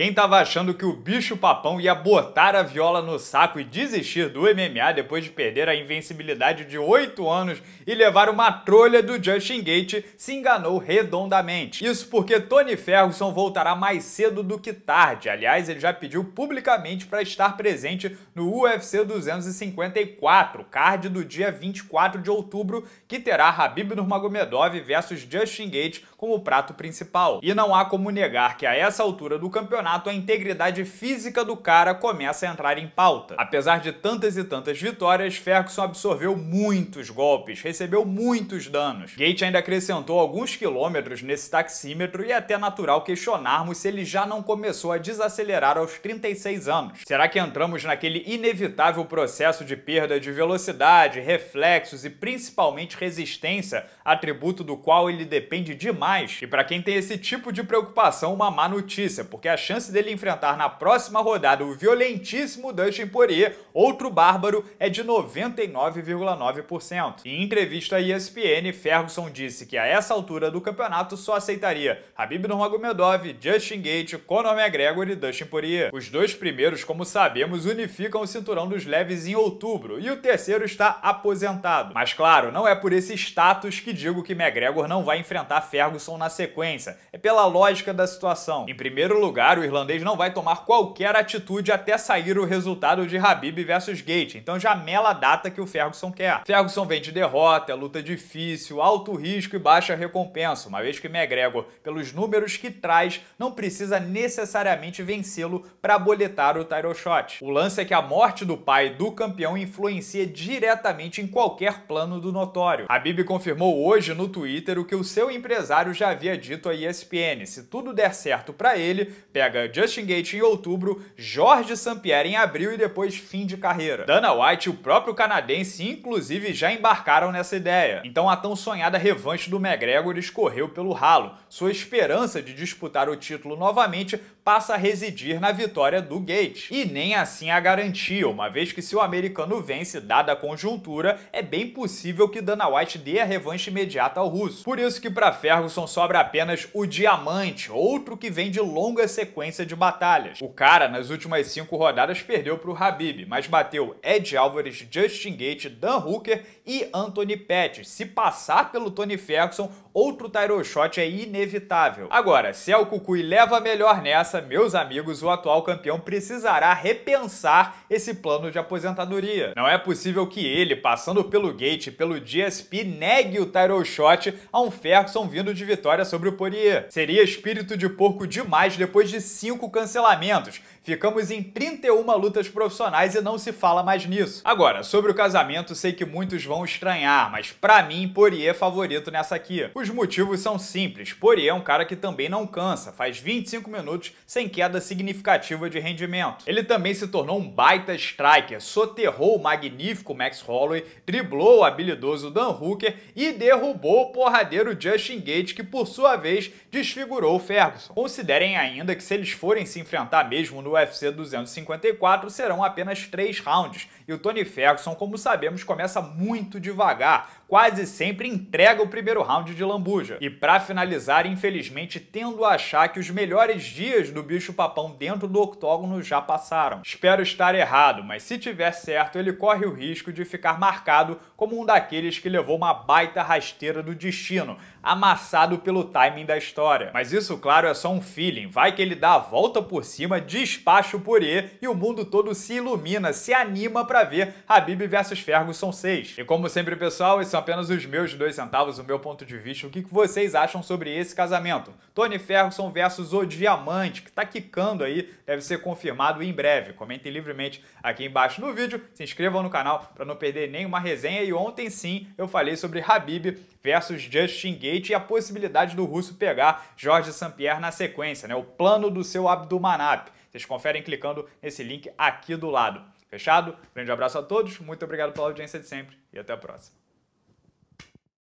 Quem tava achando que o bicho papão ia botar a viola no saco e desistir do MMA depois de perder a invencibilidade de 8 anos e levar uma trolha do Justin Gate se enganou redondamente. Isso porque Tony Ferguson voltará mais cedo do que tarde. Aliás, ele já pediu publicamente para estar presente no UFC 254, card do dia 24 de outubro, que terá Habib Nurmagomedov versus Justin Gate como prato principal. E não há como negar que a essa altura do campeonato campeonato, a integridade física do cara começa a entrar em pauta. Apesar de tantas e tantas vitórias, Ferguson absorveu muitos golpes, recebeu muitos danos. Gate ainda acrescentou alguns quilômetros nesse taxímetro e é até natural questionarmos se ele já não começou a desacelerar aos 36 anos. Será que entramos naquele inevitável processo de perda de velocidade, reflexos e principalmente resistência, atributo do qual ele depende demais? E para quem tem esse tipo de preocupação, uma má notícia, porque a chance chance dele enfrentar na próxima rodada o violentíssimo Dustin Poirier, outro bárbaro, é de 99,9%. Em entrevista à ESPN, Ferguson disse que a essa altura do campeonato só aceitaria Habib Nurmagomedov, Justin Gate, Conor McGregor e Dustin Poirier. Os dois primeiros, como sabemos, unificam o cinturão dos leves em outubro e o terceiro está aposentado. Mas claro, não é por esse status que digo que McGregor não vai enfrentar Ferguson na sequência. É pela lógica da situação. Em primeiro lugar, o irlandês não vai tomar qualquer atitude até sair o resultado de Habib versus Gate, então já mela a data que o Ferguson quer. Ferguson vem de derrota, luta difícil, alto risco e baixa recompensa, uma vez que McGregor, pelos números que traz, não precisa necessariamente vencê-lo para boletar o title shot. O lance é que a morte do pai do campeão influencia diretamente em qualquer plano do notório. Habib confirmou hoje no Twitter o que o seu empresário já havia dito à ESPN, se tudo der certo para ele, pega Justin Gaethje em outubro, Jorge Sampieri em abril e depois fim de carreira. Dana White e o próprio canadense, inclusive, já embarcaram nessa ideia. Então a tão sonhada revanche do McGregor escorreu pelo ralo. Sua esperança de disputar o título novamente passa a residir na vitória do Gates. E nem assim a garantia, uma vez que se o americano vence, dada a conjuntura, é bem possível que Dana White dê a revanche imediata ao russo. Por isso que para Ferguson sobra apenas o diamante, outro que vem de longa sequência sequência de batalhas. O cara, nas últimas cinco rodadas, perdeu para o Habib, mas bateu Ed Álvares, Justin Gate, Dan Hooker e Anthony Pettis. Se passar pelo Tony Ferguson, outro title shot é inevitável. Agora, se El é Cucuy leva melhor nessa, meus amigos, o atual campeão precisará repensar esse plano de aposentadoria. Não é possível que ele, passando pelo Gate, pelo GSP, negue o title shot a um Ferguson vindo de vitória sobre o Poirier. Seria espírito de porco demais depois de cinco cancelamentos. Ficamos em 31 lutas profissionais e não se fala mais nisso. Agora, sobre o casamento, sei que muitos vão estranhar, mas para mim, Poirier é favorito nessa aqui. Os motivos são simples. Poirier é um cara que também não cansa, faz 25 minutos sem queda significativa de rendimento. Ele também se tornou um baita striker, soterrou o magnífico Max Holloway, driblou o habilidoso Dan Hooker e derrubou o porradeiro Justin Gates, que por sua vez desfigurou o Ferguson. Considerem ainda que se ele eles forem se enfrentar mesmo no UFC 254, serão apenas três rounds. E o Tony Ferguson, como sabemos, começa muito devagar, quase sempre entrega o primeiro round de lambuja. E para finalizar, infelizmente, tendo a achar que os melhores dias do bicho papão dentro do octógono já passaram. Espero estar errado, mas se tiver certo, ele corre o risco de ficar marcado como um daqueles que levou uma baita rasteira do destino, amassado pelo timing da história. Mas isso, claro, é só um feeling. Vai que ele dá dá a volta por cima, despacha o e, e o mundo todo se ilumina, se anima para ver Habib versus Ferguson 6. E como sempre, pessoal, esses são apenas os meus dois centavos, o meu ponto de vista, o que vocês acham sobre esse casamento. Tony Ferguson versus o Diamante, que tá quicando aí, deve ser confirmado em breve. Comentem livremente aqui embaixo no vídeo, se inscrevam no canal para não perder nenhuma resenha e ontem sim eu falei sobre Habib versus Justin Gate e a possibilidade do russo pegar Jorge St-Pierre na sequência, né? O plano do do seu Abdumanap. Vocês conferem clicando nesse link aqui do lado. Fechado? Grande abraço a todos, muito obrigado pela audiência de sempre e até a próxima.